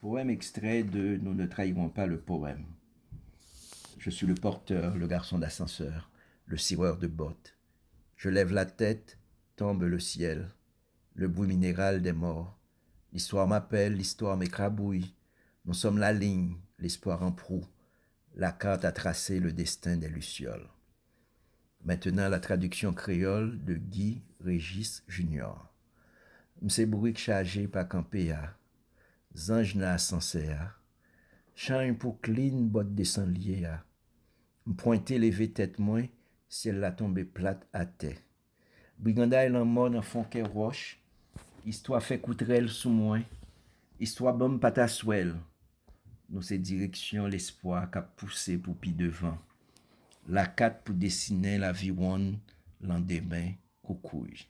Poème extrait de Nous ne trahirons pas le poème. Je suis le porteur, le garçon d'ascenseur, le sireur de bottes. Je lève la tête, tombe le ciel, le bruit minéral des morts. L'histoire m'appelle, l'histoire m'écrabouille. Nous sommes la ligne, l'espoir en proue. La carte a tracé le destin des lucioles. Maintenant la traduction créole de Guy Régis Junior. M'se chargé par Zanj na sanse a, chan yon pou klin bot de san liye a. M pointe leve tet mwen, siel la tombe plat ate. Briganda yon e moun an fonke roche, istwa fe koutrel sou mwen, istwa bom pata swel. Nou se direksyon l'espoi ak ap pousse pou pi devan. La kat pou desine la viwoun lan demen koukouj.